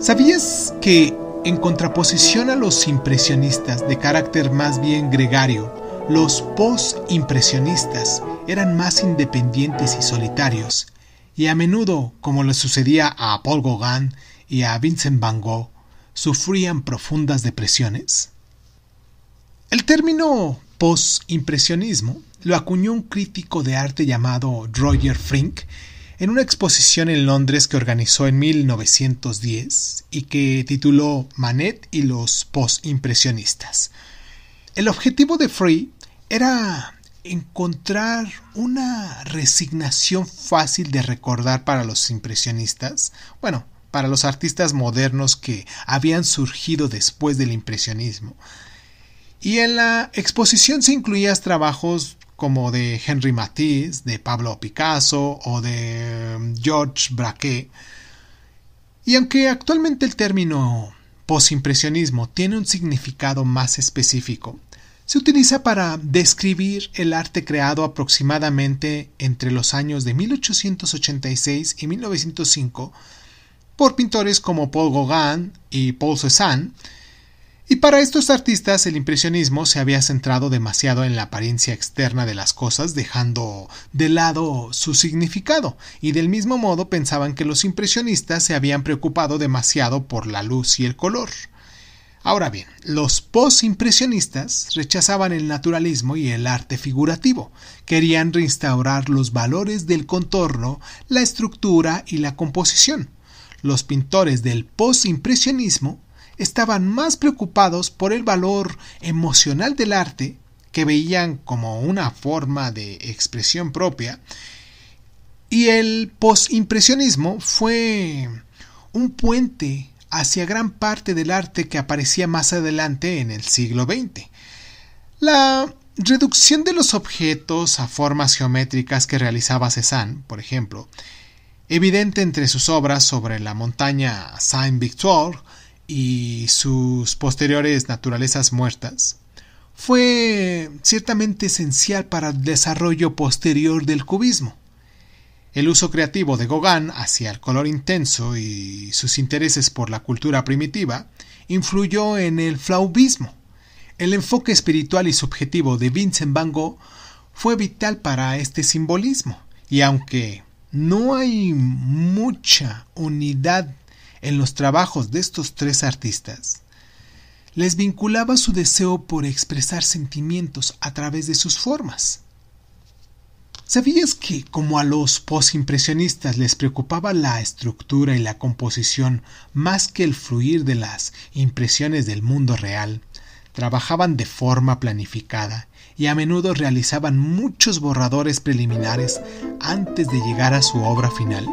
¿Sabías que, en contraposición a los impresionistas de carácter más bien gregario, los post-impresionistas eran más independientes y solitarios, y a menudo, como le sucedía a Paul Gauguin y a Vincent van Gogh, sufrían profundas depresiones? El término pos-impresionismo lo acuñó un crítico de arte llamado Roger Frink en una exposición en Londres que organizó en 1910 y que tituló Manet y los postimpresionistas. El objetivo de Free era encontrar una resignación fácil de recordar para los impresionistas, bueno, para los artistas modernos que habían surgido después del impresionismo. Y en la exposición se incluían trabajos como de Henry Matisse, de Pablo Picasso o de um, George Braque. Y aunque actualmente el término posimpresionismo tiene un significado más específico, se utiliza para describir el arte creado aproximadamente entre los años de 1886 y 1905 por pintores como Paul Gauguin y Paul Cézanne, y para estos artistas el impresionismo se había centrado demasiado en la apariencia externa de las cosas, dejando de lado su significado, y del mismo modo pensaban que los impresionistas se habían preocupado demasiado por la luz y el color. Ahora bien, los posimpresionistas rechazaban el naturalismo y el arte figurativo. Querían reinstaurar los valores del contorno, la estructura y la composición. Los pintores del posimpresionismo estaban más preocupados por el valor emocional del arte, que veían como una forma de expresión propia, y el postimpresionismo fue un puente hacia gran parte del arte que aparecía más adelante en el siglo XX. La reducción de los objetos a formas geométricas que realizaba Cézanne, por ejemplo, evidente entre sus obras sobre la montaña Saint-Victor, y sus posteriores naturalezas muertas, fue ciertamente esencial para el desarrollo posterior del cubismo. El uso creativo de Gauguin hacia el color intenso y sus intereses por la cultura primitiva influyó en el flaubismo. El enfoque espiritual y subjetivo de Vincent Van Gogh fue vital para este simbolismo, y aunque no hay mucha unidad en los trabajos de estos tres artistas. Les vinculaba su deseo por expresar sentimientos a través de sus formas. ¿Sabías que, como a los posimpresionistas les preocupaba la estructura y la composición más que el fluir de las impresiones del mundo real, trabajaban de forma planificada y a menudo realizaban muchos borradores preliminares antes de llegar a su obra final?